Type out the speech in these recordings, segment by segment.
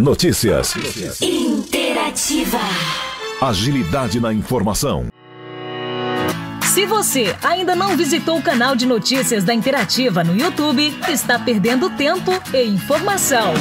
Notícias. Interativa. Agilidade na informação. Se você ainda não visitou o canal de notícias da Interativa no YouTube, está perdendo tempo e informação.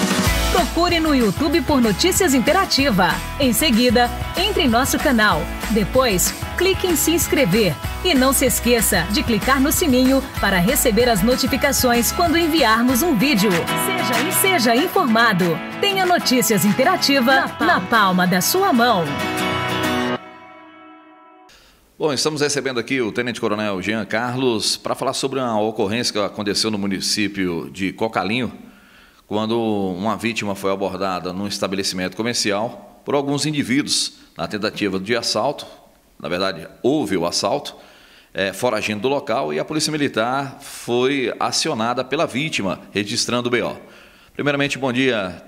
Procure no YouTube por Notícias Interativa. Em seguida, entre em nosso canal. Depois, clique em se inscrever. E não se esqueça de clicar no sininho para receber as notificações quando enviarmos um vídeo. Seja e seja informado. Tenha notícias interativa na palma, na palma da sua mão. Bom, estamos recebendo aqui o Tenente Coronel Jean Carlos para falar sobre uma ocorrência que aconteceu no município de Cocalinho, quando uma vítima foi abordada num estabelecimento comercial por alguns indivíduos na tentativa de assalto na verdade, houve o assalto, é, foragindo do local e a Polícia Militar foi acionada pela vítima, registrando o BO. Primeiramente, bom dia,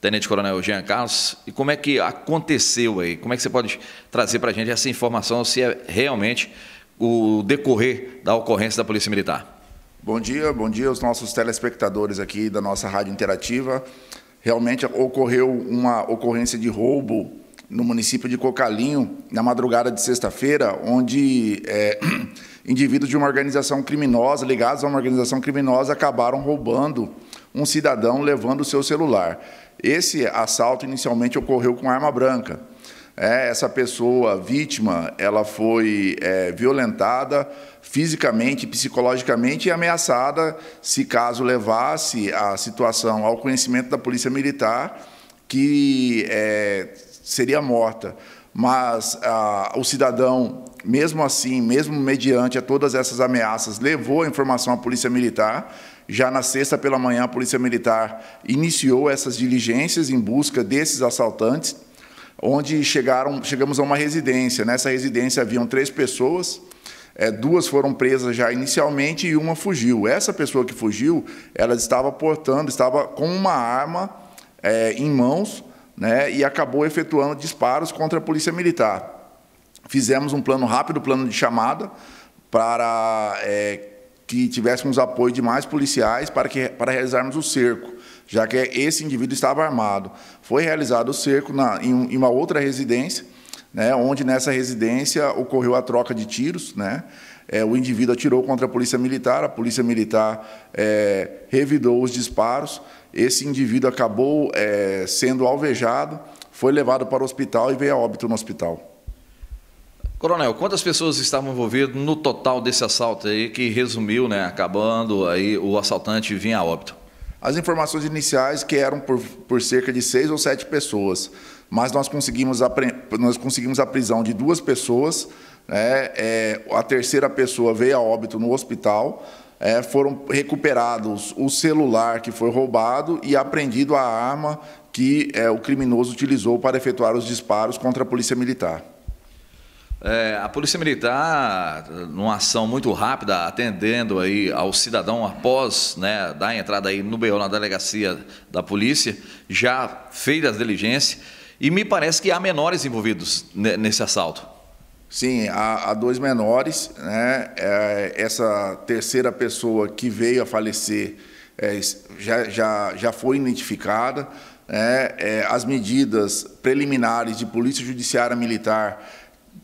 Tenente Coronel Jean Carlos. E como é que aconteceu aí? Como é que você pode trazer para a gente essa informação, se é realmente o decorrer da ocorrência da Polícia Militar? Bom dia, bom dia aos nossos telespectadores aqui da nossa Rádio Interativa. Realmente ocorreu uma ocorrência de roubo no município de Cocalinho, na madrugada de sexta-feira, onde é, indivíduos de uma organização criminosa, ligados a uma organização criminosa, acabaram roubando um cidadão levando o seu celular. Esse assalto inicialmente ocorreu com arma branca. É, essa pessoa vítima, ela foi é, violentada fisicamente, psicologicamente e ameaçada, se caso levasse a situação ao conhecimento da polícia militar, que é, seria morta. Mas ah, o cidadão, mesmo assim, mesmo mediante a todas essas ameaças, levou a informação à Polícia Militar. Já na sexta pela manhã, a Polícia Militar iniciou essas diligências em busca desses assaltantes, onde chegaram, chegamos a uma residência. Nessa residência haviam três pessoas, é, duas foram presas já inicialmente e uma fugiu. Essa pessoa que fugiu, ela estava portando, estava com uma arma é, em mãos né, e acabou efetuando disparos contra a polícia militar. Fizemos um plano rápido, plano de chamada, para é, que tivéssemos apoio de mais policiais para, que, para realizarmos o cerco, já que esse indivíduo estava armado. Foi realizado o cerco na, em, em uma outra residência, né, onde nessa residência ocorreu a troca de tiros, né, é, o indivíduo atirou contra a polícia militar, a polícia militar é, revidou os disparos, esse indivíduo acabou é, sendo alvejado, foi levado para o hospital e veio a óbito no hospital. Coronel, quantas pessoas estavam envolvidas no total desse assalto aí que resumiu, né, acabando aí o assaltante vinha a óbito? As informações iniciais que eram por, por cerca de seis ou sete pessoas mas nós conseguimos a, nós conseguimos a prisão de duas pessoas. Né, é, a terceira pessoa veio a óbito no hospital. É, foram recuperados o celular que foi roubado e apreendido a arma que é, o criminoso utilizou para efetuar os disparos contra a Polícia Militar. É, a Polícia Militar, numa ação muito rápida, atendendo aí ao cidadão após né, dar entrada aí no BO na delegacia da polícia, já fez as diligências e me parece que há menores envolvidos nesse assalto. Sim, há, há dois menores. Né? É, essa terceira pessoa que veio a falecer é, já, já, já foi identificada. Né? É, as medidas preliminares de Polícia Judiciária Militar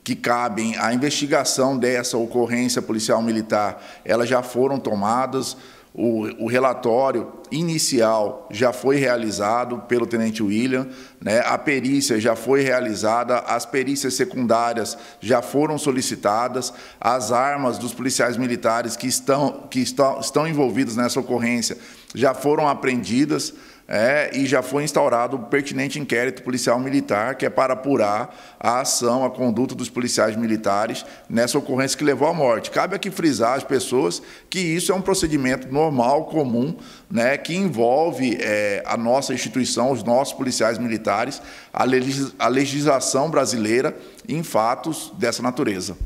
que cabem à investigação dessa ocorrência policial militar, elas já foram tomadas. O, o, relatório inicial já foi realizado pelo Tenente William, né? a perícia já foi realizada, as perícias secundárias já foram solicitadas, as armas dos policiais militares que estão, que estão, estão envolvidos nessa ocorrência já foram apreendidas é, e já foi instaurado o pertinente inquérito policial militar, que é para apurar a ação, a conduta dos policiais militares nessa ocorrência que levou à morte. Cabe aqui frisar às pessoas que isso é um procedimento normal, comum, né, que envolve é, a nossa instituição, os nossos policiais militares, a, legis a legislação brasileira em fatos dessa natureza.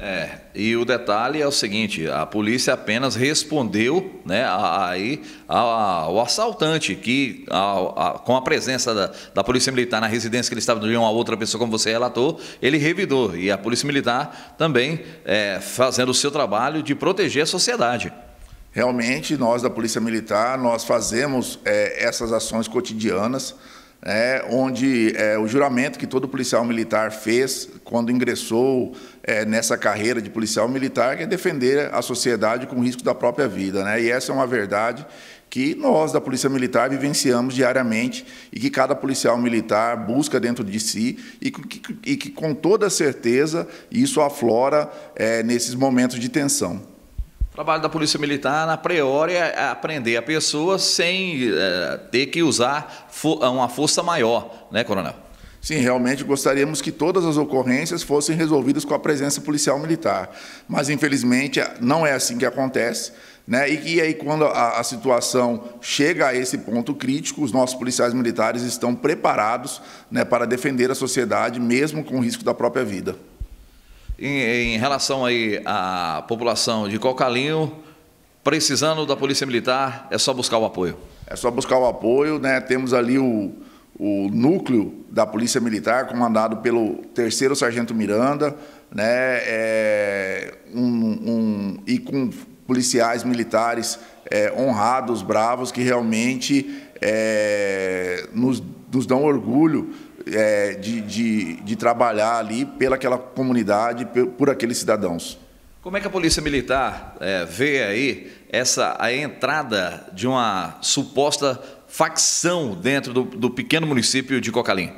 É, e o detalhe é o seguinte, a polícia apenas respondeu né, aí ao assaltante que, a, a, com a presença da, da, Polícia Militar na residência que ele estava de uma outra pessoa, como você relatou, ele revidou. E a Polícia Militar também é, fazendo o seu trabalho de proteger a sociedade. Realmente, nós da Polícia Militar, nós fazemos é, essas ações cotidianas, é, onde é, o juramento que todo policial militar fez quando ingressou é, nessa carreira de policial militar é defender a sociedade com risco da própria vida. Né? E essa é uma verdade que nós, da Polícia Militar, vivenciamos diariamente e que cada policial militar busca dentro de si e que, e que com toda certeza, isso aflora é, nesses momentos de tensão trabalho da Polícia Militar na priori é aprender é a pessoa sem é, ter que usar fo é, uma força maior, né, Coronel? Sim, realmente gostaríamos que todas as ocorrências fossem resolvidas com a presença policial militar. Mas, infelizmente, não é assim que acontece. Né? E, e aí, quando a, a, situação chega a esse ponto crítico, os nossos policiais militares estão preparados né, para defender a sociedade, mesmo com o risco da própria vida em, em relação aí à população de Cocalinho, precisando da Polícia Militar, é só buscar o apoio. É só buscar o apoio, né? Temos ali o, o núcleo da Polícia Militar, comandado pelo terceiro sargento Miranda, né, é, um, um, e com policiais militares é, honrados, bravos, que realmente é, nos, nos dão orgulho é, de, de, de, trabalhar ali pelaquela comunidade, por, por, aqueles cidadãos. Como é que a Polícia Militar é, vê aí essa a entrada de uma suposta facção dentro do, do pequeno município de Cocalim?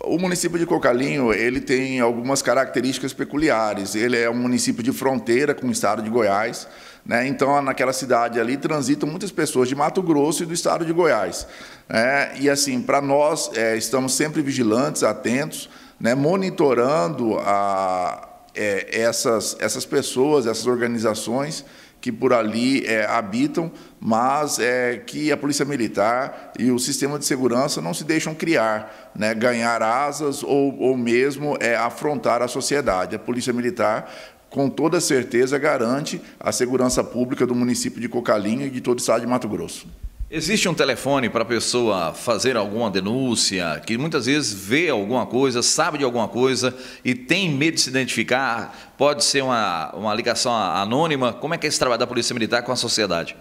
O município de Cocalinho ele tem algumas características peculiares. Ele é um município de fronteira com o estado de Goiás. Né? Então, naquela cidade ali transitam muitas pessoas de Mato Grosso e do estado de Goiás. Né? E, assim, para nós, é, estamos sempre vigilantes, atentos, né? monitorando a, é, essas, essas pessoas, essas organizações que por ali é, habitam, mas é, que a Polícia Militar e o sistema de segurança não se deixam criar, né, ganhar asas ou, ou mesmo é, afrontar a sociedade. A Polícia Militar com toda certeza garante a segurança pública do município de Cocalinho e de todo o estado de Mato Grosso. Existe um telefone para a pessoa fazer alguma denúncia, que muitas vezes vê alguma coisa, sabe de alguma coisa e tem medo de se identificar? Pode ser uma, uma ligação anônima? Como é que é esse trabalho da Polícia Militar com a sociedade?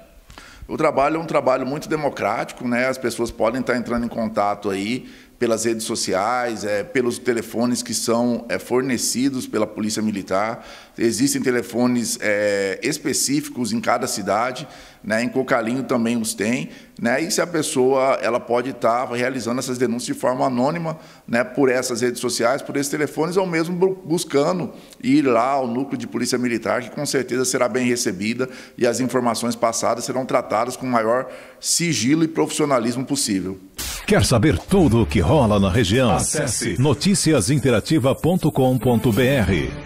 O trabalho é um trabalho muito democrático, né? As pessoas podem estar entrando em contato aí pelas redes sociais, é, pelos telefones que são é, fornecidos pela Polícia Militar. Existem telefones é, específicos em cada cidade, né? em Cocalinho também os tem. Né? E se a pessoa ela pode estar realizando essas denúncias de forma anônima né? por essas redes sociais, por esses telefones, ou mesmo buscando ir lá ao núcleo de Polícia Militar, que com certeza será bem recebida e as informações passadas serão tratadas com o maior sigilo e profissionalismo possível. Quer saber tudo o que rola na região? Acesse noticiasinterativa.com.br.